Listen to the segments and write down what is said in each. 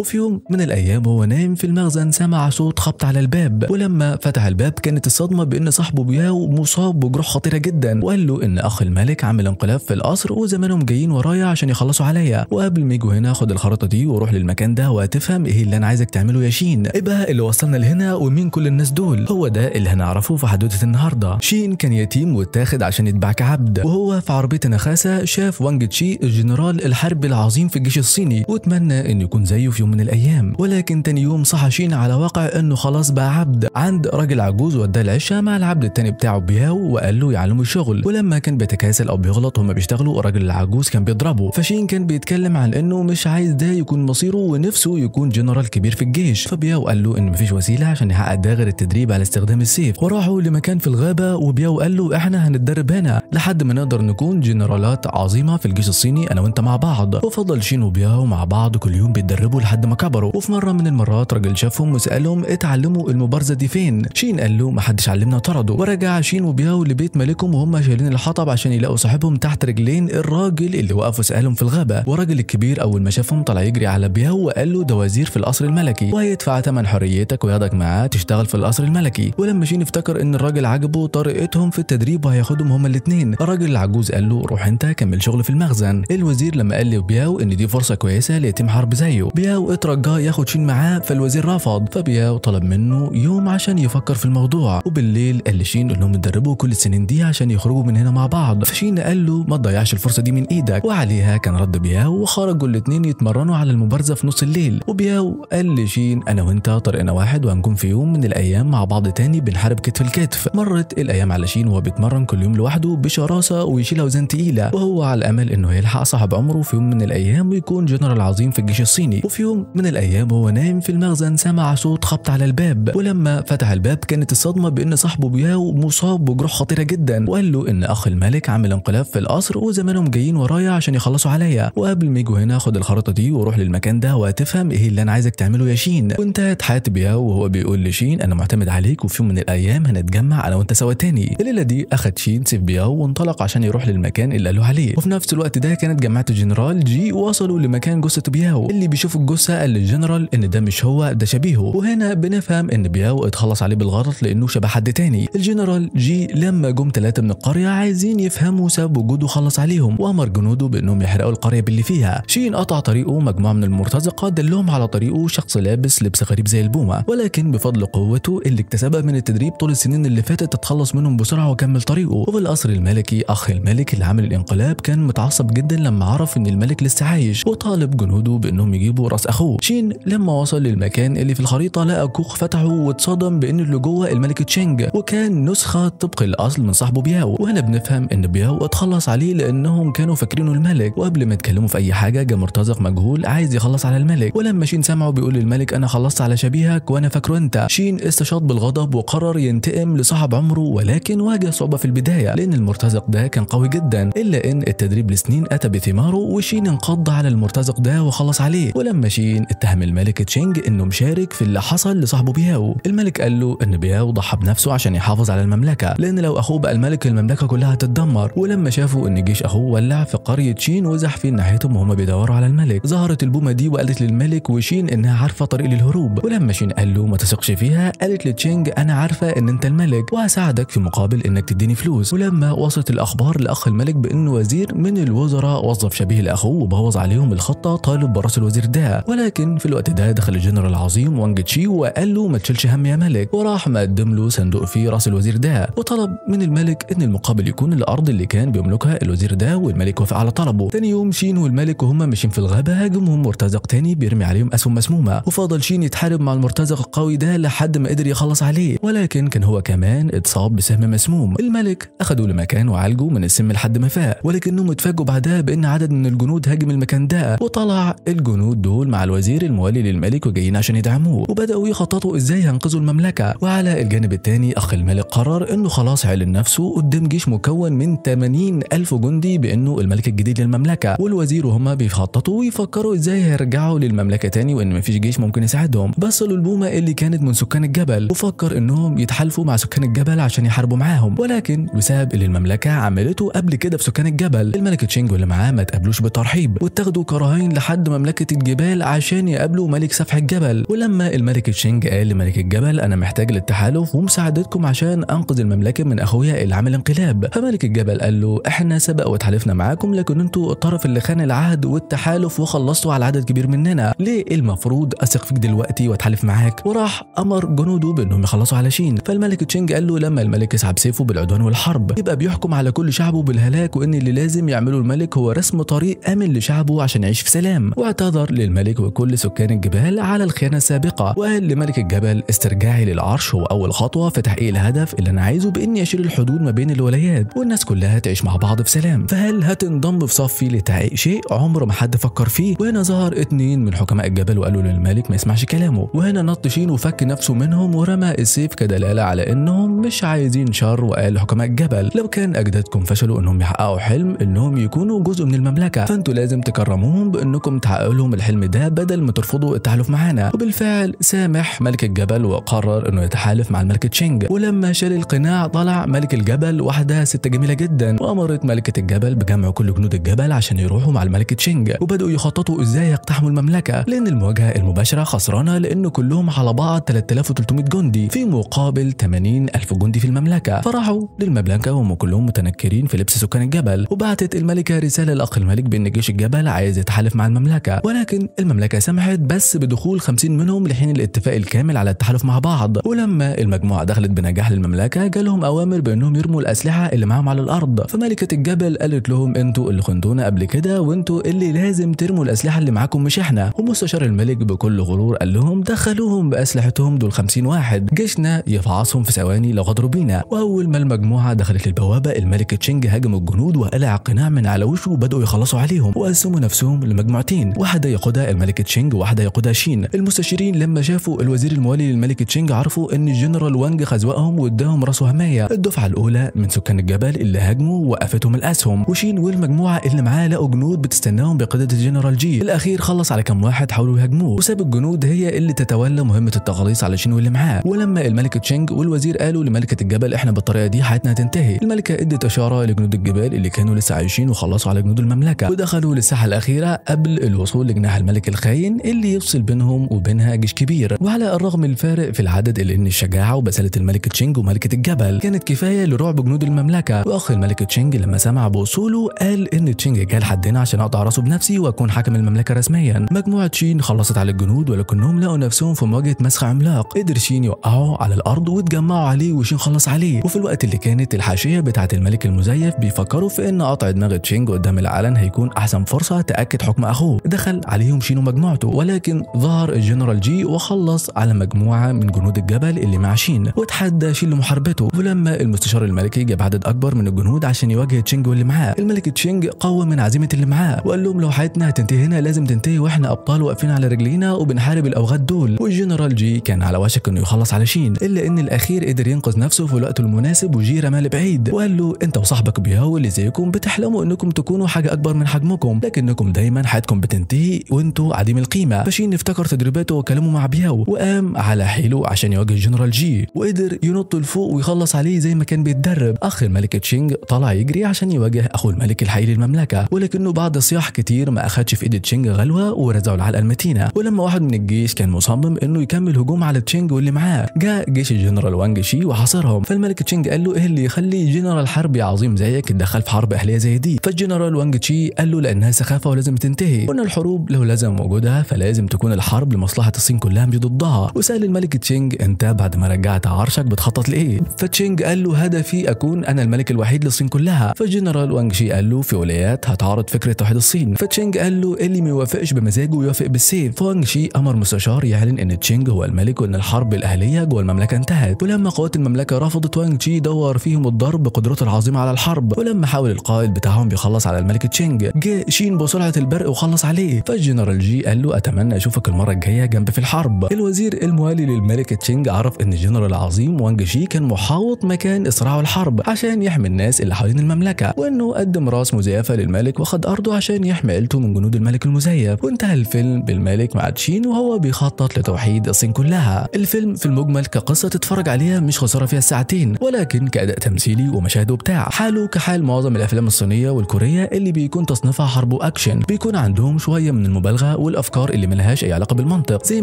وفي يوم من الأيام وهو نايم في المخزن سمع صوت خبط على الباب ولما فتح الباب كانت الصدمة بأن صاحبه بياو مصاب بجروح خطيرة جدا وقال له إن أخ الملك عامل انقلاب في القصر وزمانهم جايين ورايا عشان يخلصوا عليا وقبل ما يجوا هنا خد الخريطة دي وروح للمكان ده وهتفهم إيه اللي أنا عايزك تعمله يا شين إيه بقى اللي وصلنا لهنا ومين كل الناس دول هو ده اللي هنعرفه في حدوتة النهاردة شين كان يتيم واتاخد عشان يتباع كعبد وهو في عربية نخاسة شاف وانج تشي الجنرال الحربي العظيم في الجيش الصيني واتمنى إنه يكون زيه في يوم من الايام ولكن تاني يوم صحى شين على واقع انه خلاص بقى عبد عند راجل عجوز وداه العشاء مع العبد التاني بتاعه بياو وقال له يعلمه الشغل ولما كان بيتكاسل او بيغلط هما بيشتغلوا الراجل العجوز كان بيضربه فشين كان بيتكلم عن انه مش عايز ده يكون مصيره ونفسه يكون جنرال كبير في الجيش فبياو قال له ان مفيش وسيله عشان يحقق ده غير التدريب على استخدام السيف وراحوا لمكان في الغابه وبياو قال له احنا هنتدرب هنا لحد ما نقدر نكون جنرالات عظيمه في الجيش الصيني انا وانت مع بعض وفضل شين وبياو مع بعض كل يوم بيتدربوا لحد ما كبروا وفي مره من المرات راجل شافهم وسالهم اتعلموا المبارزه دي فين شين قال له محدش علمنا طرده ورجع شين وبياو لبيت ملكهم وهم شايلين الحطب عشان يلاقوا صاحبهم تحت رجلين الراجل اللي وقف وسالهم في الغابه والراجل الكبير اول ما شافهم طلع يجري على بياو وقال له ده وزير في القصر الملكي وهيدفع ثمن حريتك وياخدك معاه تشتغل في القصر الملكي ولما شين افتكر ان الراجل عجبه طريقتهم في التدريب وهياخدهم هما الاثنين الراجل العجوز قال له روح انت كمل شغل في المخزن الوزير لما قال لبياو ان دي فرصه كويسه ليتم حرب زيه بياو لوقت ياخد شين معاه فالوزير رفض فبيا وطلب منه يوم عشان يفكر في الموضوع وبالليل قال لشين انهم اتدربوا كل السنين دي عشان يخرجوا من هنا مع بعض فشين قال له ما تضيعش الفرصه دي من ايدك وعليها كان رد بياو وخرجوا الاثنين يتمرنوا على المبارزه في نص الليل وبياو قال لشين انا وانت طريقنا واحد وهنكون في يوم من الايام مع بعض تاني بنحارب كتف الكتف مرت الايام على شين وهو بيتمرن كل يوم لوحده بشراسه ويشيل اوزان تقيله وهو على امل انه يلحق صاحب عمره في يوم من الايام ويكون جنرال عظيم في الجيش الصيني وفي يوم من الأيام وهو نايم في المخزن سمع صوت خبط على الباب ولما فتح الباب كانت الصدمة بأن صاحبه بياو مصاب بجروح خطيرة جدا وقال له إن أخ الملك عمل انقلاب في القصر وزمانهم جايين ورايا عشان يخلصوا عليا وقبل ما يجوا هنا خد الخريطة دي وروح للمكان ده وهتفهم إيه اللي أنا عايزك تعمله يا شين وانتهت حياة بياو وهو بيقول لشين أنا معتمد عليك وفي يوم من الأيام هنتجمع أنا وأنت سوا تاني الليلة دي أخد شين سيف بياو وانطلق عشان يروح للمكان اللي قالوه عليه وفي نفس الوقت ده كانت جماعة الجنرال جي وصلوا لمكان جثة بياو اللي بيشوف الجثة وسأل للجنرال ان ده مش هو ده شبيهه وهنا بنفهم ان بياو اتخلص عليه بالغلط لانه شبه حد تاني الجنرال جي لما جم ثلاثة من القرية عايزين يفهموا سبب وجوده خلص عليهم وامر جنوده بانهم يحرقوا القرية باللي فيها شين قطع طريقه مجموعة من المرتزقة دلهم على طريقه شخص لابس لبس غريب زي البومة ولكن بفضل قوته اللي اكتسبها من التدريب طول السنين اللي فاتت اتخلص منهم بسرعة وكمل طريقه وفي القصر الملكي اخ الملك اللي عمل الانقلاب كان متعصب جدا لما عرف ان الملك لسه عايش وطالب جنوده بانهم يجيبوا راس أخوه شين لما وصل للمكان اللي في الخريطة لقى كوخ فتحه واتصدم بإن اللي جوه الملك تشينج وكان نسخة طبق الأصل من صاحبه بياو وهنا بنفهم إن بياو اتخلص عليه لأنهم كانوا فاكرينه الملك وقبل ما يتكلموا في أي حاجة جه مرتزق مجهول عايز يخلص على الملك ولما شين سمعه بيقول للملك أنا خلصت على شبيهك وأنا فاكره أنت شين استشاط بالغضب وقرر ينتقم لصاحب عمره ولكن واجه صعوبة في البداية لأن المرتزق ده كان قوي جدا إلا إن التدريب لسنين أتى بثماره وشين انقض على المرتزق ده وخلص عليه ولما شين الصين اتهم الملك تشينج انه مشارك في اللي حصل لصاحبه بياو الملك قال له ان بياو ضحى بنفسه عشان يحافظ على المملكه لان لو اخوه بقى الملك المملكه كلها هتتدمر ولما شافوا ان جيش اخوه ولع في قريه شين وزحفين ناحيتهم وهم بيدوروا على الملك ظهرت البومه دي وقالت للملك وشين انها عارفه طريق للهروب ولما شين قال له ما تثقش فيها قالت لتشينج انا عارفه ان انت الملك وهساعدك في مقابل انك تديني فلوس ولما وصلت الاخبار لاخ الملك بانه وزير من الوزراء وظف شبيه لاخوه وبوظ عليهم الخطه طالب براس الوزير ده ولكن في الوقت ده دخل الجنرال العظيم وانج تشي وقال له ما تشيلش هم يا ملك وراح مقدم له صندوق فيه راس الوزير ده وطلب من الملك ان المقابل يكون الارض اللي كان بيملكها الوزير ده والملك وافق على طلبه تاني يوم شين والملك وهما ماشيين في الغابه هاجمهم مرتزق تاني بيرمي عليهم اسهم مسمومه وفضل شين يتحارب مع المرتزق القوي ده لحد ما قدر يخلص عليه ولكن كان هو كمان اتصاب بسهم مسموم الملك اخده لمكان وعالجه من السم لحد ما فاق ولكنهم اتفاجئوا بعدها بان عدد من الجنود هاجم المكان ده وطلع الجنود دول مع الوزير الموالي للملك وجايين عشان يدعموه وبداوا يخططوا ازاي هينقذوا المملكه وعلى الجانب الثاني اخ الملك قرر انه خلاص علن نفسه قدام جيش مكون من 80 الف جندي بانه الملك الجديد للمملكه والوزير وهما بيخططوا ويفكروا ازاي هيرجعوا للمملكه تاني وان مفيش جيش ممكن يساعدهم بس البومه اللي كانت من سكان الجبل وفكر انهم يتحالفوا مع سكان الجبل عشان يحاربوا معاهم ولكن بسبب اللي المملكه عملته قبل كده في سكان الجبل الملك تشينج واللي معاه ما تقابلوش بترحيب واتخذوا كراهين لحد مملكه الجبال عشان يقابلوا ملك سفح الجبل ولما الملك تشينج قال لملك الجبل انا محتاج للتحالف ومساعدتكم عشان انقذ المملكه من اخويا اللي عمل انقلاب فملك الجبل قال له احنا سبق وتحالفنا معاكم لكن انتوا الطرف اللي خان العهد والتحالف وخلصتوا على عدد كبير مننا ليه المفروض اثق فيك دلوقتي واتحالف معاك وراح امر جنوده بانهم يخلصوا على شين فالملك تشينج قال له لما الملك يسحب سيفه بالعدوان والحرب يبقى بيحكم على كل شعبه بالهلاك وان اللي لازم يعمله الملك هو رسم طريق امن لشعبه عشان يعيش في سلام واعتذر للملك الملك وكل سكان الجبال على الخيانة السابقة وقال لملك الجبل استرجاعي للعرش هو أول خطوة في تحقيق إيه الهدف اللي أنا عايزه بإني أشيل الحدود ما بين الولايات والناس كلها تعيش مع بعض في سلام فهل هتنضم في صفي لتحقيق شيء عمره ما حد فكر فيه وهنا ظهر اتنين من حكماء الجبل وقالوا للملك ما يسمعش كلامه وهنا نط شين وفك نفسه منهم ورمى السيف كدلالة على إنهم مش عايزين شر وقال لحكماء الجبل لو كان أجدادكم فشلوا إنهم يحققوا حلم إنهم يكونوا جزء من المملكة فأنتوا لازم تكرموهم بإنكم تحققوا لهم الحلم ده بدل ما ترفضوا التحالف معانا وبالفعل سامح ملك الجبل وقرر انه يتحالف مع الملك تشينج ولما شال القناع طلع ملك الجبل وحدها ست جميلة جدا وامرت ملكة الجبل بجمع كل جنود الجبل عشان يروحوا مع الملك تشينج وبدأوا يخططوا ازاي يقتحموا المملكة لان المواجهة المباشرة خسرانة لان كلهم على بعض 3300 جندي في مقابل 80000 جندي في المملكة فراحوا للمملكة وهم كلهم متنكرين في لبس سكان الجبل وبعتت الملكة رسالة لأخ الملك بأن جيش الجبل عايز يتحالف مع المملكة ولكن الم المملكة سمحت بس بدخول 50 منهم لحين الاتفاق الكامل على التحالف مع بعض ولما المجموعة دخلت بنجاح للمملكة جالهم أوامر بأنهم يرموا الأسلحة اللي معاهم على الأرض فملكة الجبل قالت لهم أنتوا اللي خنتونا قبل كده وأنتوا اللي لازم ترموا الأسلحة اللي معاكم مش إحنا ومستشار الملك بكل غرور قال لهم دخلوهم بأسلحتهم دول 50 واحد جيشنا يفعصهم في ثواني لو غدروا بينا وأول ما المجموعة دخلت البوابة الملك تشينج هاجم الجنود وقلع قناع من على وشه وبدأوا يخلصوا عليهم وقسموا نفسهم لمجموعتين واحدة يقودها الملك تشينغ وواحدة يقودها شين المستشيرين لما شافوا الوزير الموالي للملك تشينغ عرفوا ان الجنرال وانج خزوقهم واداهم راس وهمية الدفعة الاولى من سكان الجبل اللي هاجموا وقفتهم الاسهم وشين والمجموعة اللي معاه لقوا جنود بتستناهم بقيادة الجنرال جي الاخير خلص على كام واحد حاولوا يهاجموه وساب الجنود هي اللي تتولى مهمة التخليص على شين واللي معاه ولما الملك تشينغ والوزير قالوا لملكة الجبل احنا بالطريقة دي حياتنا هتنتهي الملكة ادت اشارة لجنود الجبال اللي كانوا لسه عايشين وخلصوا على جنود المملكة ودخلوا للساحة الاخيرة قبل الوصول لجناح الملك الخاين اللي يفصل بينهم وبينها جيش كبير وعلى الرغم من الفارق في العدد إلا أن الشجاعة وبسالة الملك تشينج وملكة الجبل كانت كفاية لرعب جنود المملكة وأخ الملك تشينج لما سمع بوصوله قال إن تشينج جه لحدنا عشان أقطع راسه بنفسي وأكون حاكم المملكة رسميا مجموعة شين خلصت على الجنود ولكنهم لقوا نفسهم في مواجهة مسخ عملاق قدر شين يوقعه على الأرض واتجمعوا عليه وشين خلص عليه وفي الوقت اللي كانت الحاشية بتاعة الملك المزيف بيفكروا في إن قطع دماغ تشينج قدام العلن هيكون أحسن فرصة تأكد حكم أخوه دخل عليهم شينو مجموعته ولكن ظهر الجنرال جي وخلص على مجموعة من جنود الجبل اللي مع شين وتحدى شين لمحاربته ولما المستشار الملكي جاب عدد أكبر من الجنود عشان يواجه تشينج واللي معاه الملك تشينج قوى من عزيمة اللي معاه وقال لهم لو حياتنا هتنتهي هنا لازم تنتهي واحنا أبطال واقفين على رجلينا وبنحارب الأوغاد دول والجنرال جي كان على وشك إنه يخلص على شين إلا إن الأخير قدر ينقذ نفسه في الوقت المناسب وجي رمى لبعيد وقال له أنت وصاحبك بياو اللي زيكم بتحلموا إنكم تكونوا حاجة أكبر من حجمكم لكنكم دايما حياتكم بتنتهي تنتهي وانتوا عديم القيمه فشين افتكر تدريباته وكلامه مع بياو وقام على حيله عشان يواجه الجنرال جي وقدر ينط لفوق ويخلص عليه زي ما كان بيتدرب اخ الملك تشينج طلع يجري عشان يواجه اخو الملك الحقيقي للمملكه ولكنه بعد صياح كتير ما اخدش في ايد تشينج غلوه ورزعه العلقه المتينه ولما واحد من الجيش كان مصمم انه يكمل هجوم على تشينج واللي معاه جاء جيش الجنرال وانج شي وحاصرهم فالملك تشينج قال له ايه اللي يخلي جنرال حربي عظيم زيك يتدخل في حرب اهليه زي دي فالجنرال وانج تشي قال له لانها سخافه ولازم تنتهي قلنا الحروب لو لازم وجودها فلازم تكون الحرب لمصلحة الصين كلها مش ضدها وسأل الملك تشينج أنت بعد ما رجعت عرشك بتخطط لإيه فتشينج قال له هدفي أكون أنا الملك الوحيد للصين كلها فالجنرال وانج شي قال له في ولايات هتعارض فكرة توحيد الصين فتشينج قال له اللي ما يوافقش بمزاجه يوافق بالسيف فوانج شي أمر مستشار يعلن أن تشينج هو الملك وأن الحرب الأهلية جوه المملكة انتهت ولما قوات المملكة رفضت وانج شي دور فيهم الضرب بقدرته العظيمة على الحرب ولما حاول القائد بتاعهم بيخلص على الملك تشينج جه شين بسرعة البرق وخلص عليه عليه فالجنرال جي قال له اتمنى اشوفك المره الجايه جنبي في الحرب الوزير الموالي للملك تشينج عرف ان الجنرال العظيم وانج شي كان محاوط مكان اصراعه الحرب عشان يحمي الناس اللي حوالين المملكه وانه قدم راس مزيفه للملك وخد ارضه عشان يحمي عيلته من جنود الملك المزيف وانتهى الفيلم بالملك مع تشين وهو بيخطط لتوحيد الصين كلها الفيلم في المجمل كقصه تتفرج عليها مش خساره فيها ساعتين ولكن كاداء تمثيلي ومشاهد وبتاع حاله كحال معظم الافلام الصينيه والكوريه اللي بيكون تصنيفها حرب واكشن بيكون عندهم شوية من المبالغة والأفكار اللي ملهاش أي علاقة بالمنطق زي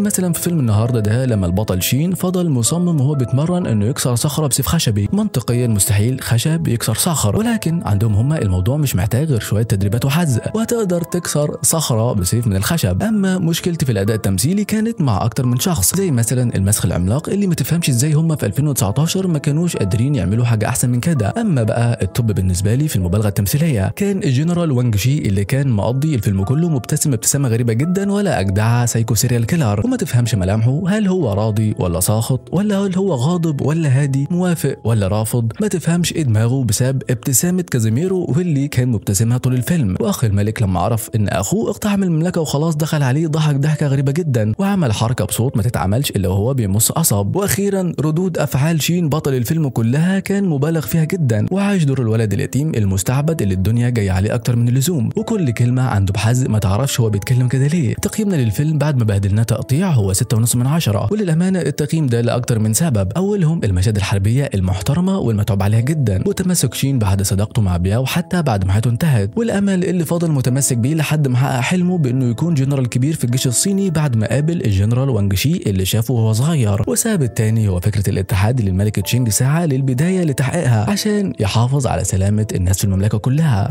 مثلا في فيلم النهاردة ده لما البطل شين فضل مصمم وهو بيتمرن إنه يكسر صخرة بسيف خشبي منطقيا مستحيل خشب يكسر صخر ولكن عندهم هما الموضوع مش محتاج غير شوية تدريبات وحزق وهتقدر تكسر صخرة بسيف من الخشب أما مشكلتي في الأداء التمثيلي كانت مع أكتر من شخص زي مثلا المسخ العملاق اللي ما تفهمش إزاي هما في 2019 ما كانوش قادرين يعملوا حاجة أحسن من كده أما بقى الطب بالنسبة لي في المبالغة التمثيلية كان الجنرال وانج شي اللي كان مقضي الفيلم كله مبتسم ابتسامة غريبة جدا ولا أجدعها سايكو سيريال كيلر وما تفهمش ملامحه هل هو راضي ولا ساخط ولا هل هو غاضب ولا هادي موافق ولا رافض ما تفهمش إيه دماغه بسبب ابتسامة كازيميرو واللي كان مبتسمها طول الفيلم واخ الملك لما عرف ان اخوه اقتحم المملكه وخلاص دخل عليه ضحك ضحكه غريبه جدا وعمل حركه بصوت ما تتعملش الا وهو بيمص عصب واخيرا ردود افعال شين بطل الفيلم كلها كان مبالغ فيها جدا وعاش دور الولد اليتيم المستعبد اللي الدنيا جايه عليه اكتر من اللزوم وكل كلمه عنده بحزق ما تعرف اعرفش هو بيتكلم كده ليه تقييمنا للفيلم بعد ما بهدلناه تقطيع هو 6.5 من 10 وللامانه التقييم ده لاكتر من سبب اولهم المشاهد الحربيه المحترمه والمتعوب عليها جدا وتمسك شين بعد صداقته مع بياو حتى بعد ما حياته انتهت والامل اللي فضل متمسك بيه لحد ما حقق حلمه بانه يكون جنرال كبير في الجيش الصيني بعد ما قابل الجنرال وانجشي اللي شافه وهو صغير والسبب الثاني هو فكره الاتحاد اللي شينج تشينج للبدايه لتحقيقها عشان يحافظ على سلامه الناس في المملكه كلها